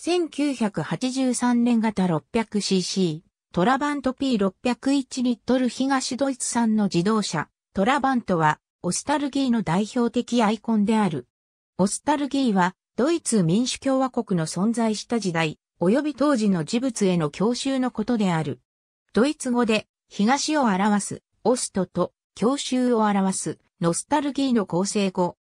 1983年型 600cc、トラバント P601 リットル東ドイツ産の自動車、トラバントは、オスタルギーの代表的アイコンである。オスタルギーは、ドイツ民主共和国の存在した時代、及び当時の事物への教習のことである。ドイツ語で、東を表す、オストと、教習を表す、ノスタルギーの構成語。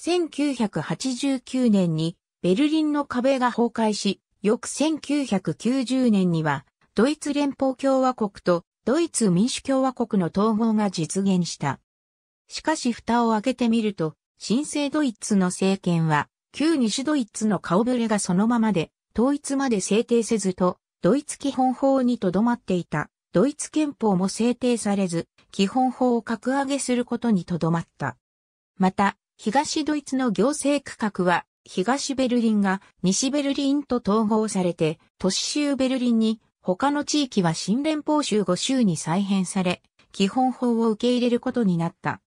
1989年に、ベルリンの壁が崩壊し、翌1990年には、ドイツ連邦共和国とドイツ民主共和国の統合が実現した。しかし蓋を開けてみると、新生ドイツの政権は、旧西ドイツの顔ぶれがそのままで、統一まで制定せずと、ドイツ基本法にとどまっていた、ドイツ憲法も制定されず、基本法を格上げすることにとどまった。また、東ドイツの行政区画は、東ベルリンが西ベルリンと統合されて、都市州ベルリンに、他の地域は新連邦州5州に再編され、基本法を受け入れることになった。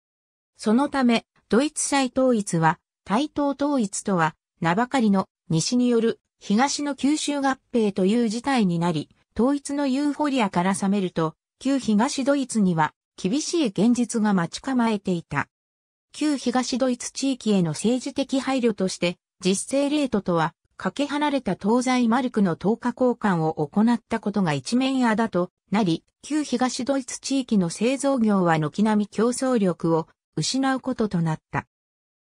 そのため、ドイツ再統一は、対等統一とは、名ばかりの西による東の九州合併という事態になり、統一のユーフォリアから覚めると、旧東ドイツには厳しい現実が待ち構えていた。旧東ドイツ地域への政治的配慮として、実勢レートとは、かけ離れた東西マルクの投下交換を行ったことが一面屋だとなり、旧東ドイツ地域の製造業は軒並み競争力を失うこととなった。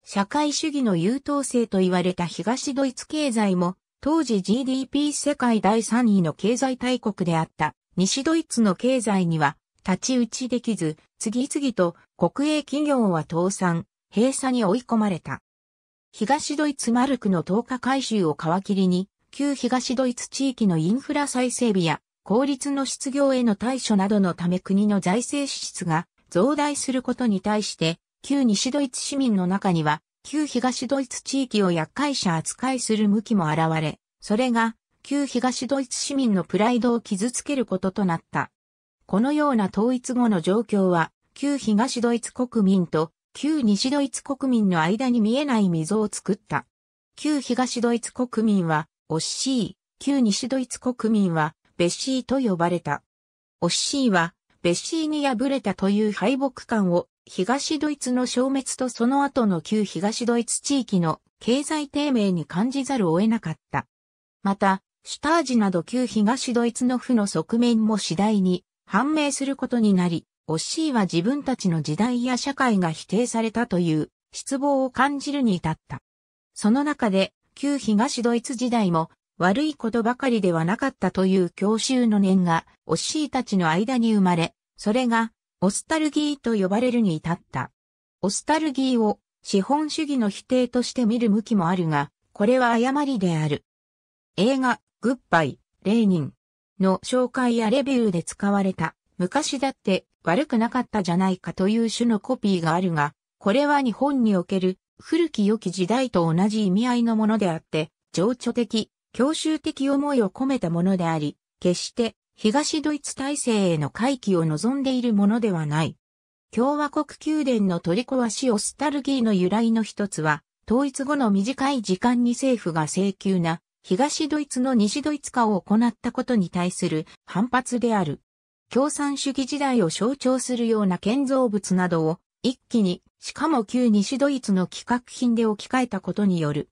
社会主義の優等生と言われた東ドイツ経済も、当時 GDP 世界第3位の経済大国であった西ドイツの経済には立ち打ちできず、次々と国営企業は倒産、閉鎖に追い込まれた。東ドイツマルクの10日回収を皮切りに、旧東ドイツ地域のインフラ再整備や、公立の失業への対処などのため国の財政支出が増大することに対して、旧西ドイツ市民の中には、旧東ドイツ地域を厄介者扱いする向きも現れ、それが、旧東ドイツ市民のプライドを傷つけることとなった。このような統一後の状況は、旧東ドイツ国民と旧西ドイツ国民の間に見えない溝を作った。旧東ドイツ国民は、オッシー、旧西ドイツ国民は、ベッシーと呼ばれた。オッシーは、ベッシーに敗れたという敗北感を、東ドイツの消滅とその後の旧東ドイツ地域の経済低迷に感じざるを得なかった。また、シュタージなど旧東ドイツの負の側面も次第に判明することになり、オッシーは自分たちの時代や社会が否定されたという失望を感じるに至った。その中で、旧東ドイツ時代も悪いことばかりではなかったという教習の念が、オッシーたちの間に生まれ、それが、オスタルギーと呼ばれるに至った。オスタルギーを資本主義の否定として見る向きもあるが、これは誤りである。映画、グッバイ、レーニンの紹介やレビューで使われた昔だって悪くなかったじゃないかという種のコピーがあるが、これは日本における古き良き時代と同じ意味合いのものであって、情緒的、教習的思いを込めたものであり、決して東ドイツ体制への回帰を望んでいるものではない。共和国宮殿の取り壊しオスタルギーの由来の一つは、統一後の短い時間に政府が請求な東ドイツの西ドイツ化を行ったことに対する反発である。共産主義時代を象徴するような建造物などを一気に、しかも旧西ドイツの企画品で置き換えたことによる。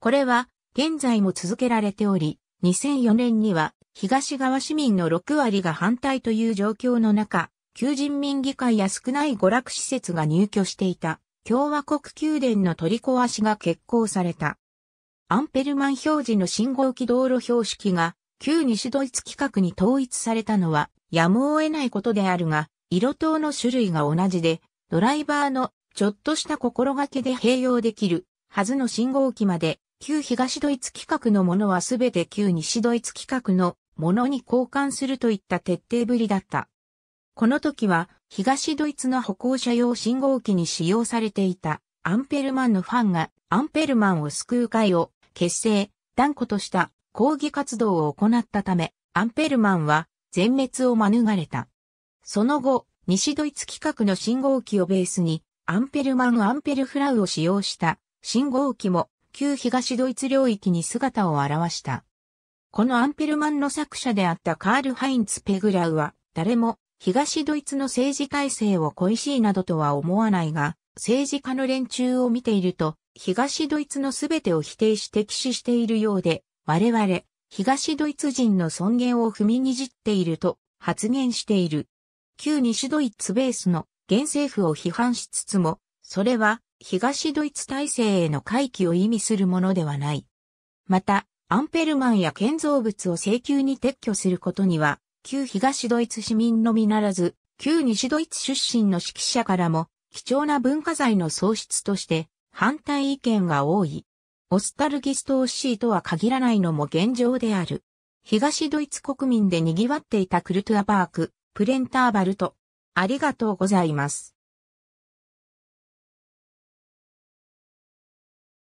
これは現在も続けられており、2004年には東側市民の6割が反対という状況の中、旧人民議会や少ない娯楽施設が入居していた共和国宮殿の取り壊しが決行された。アンペルマン表示の信号機道路標識が旧西ドイツ規格に統一されたのはやむを得ないことであるが、色灯の種類が同じで、ドライバーのちょっとした心がけで併用できるはずの信号機まで、旧東ドイツ規格のものはすべて旧西ドイツ規格のものに交換するといった徹底ぶりだった。この時は東ドイツの歩行者用信号機に使用されていたアンペルマンのファンがアンペルマンを救う会を結成、断固とした抗議活動を行ったため、アンペルマンは全滅を免れた。その後、西ドイツ規格の信号機をベースに、アンペルマン・アンペルフラウを使用した信号機も旧東ドイツ領域に姿を現した。このアンペルマンの作者であったカール・ハインツ・ペグラウは、誰も東ドイツの政治体制を恋しいなどとは思わないが、政治家の連中を見ていると、東ドイツの全てを否定して騎視しているようで、我々、東ドイツ人の尊厳を踏みにじっていると発言している。旧西ドイツベースの現政府を批判しつつも、それは東ドイツ体制への回帰を意味するものではない。また、アンペルマンや建造物を請求に撤去することには、旧東ドイツ市民のみならず、旧西ドイツ出身の指揮者からも、貴重な文化財の喪失として、反対意見が多い。オスタルギスト推シーとは限らないのも現状である。東ドイツ国民で賑わっていたクルトゥアパーク、プレンターバルト。ありがとうございます。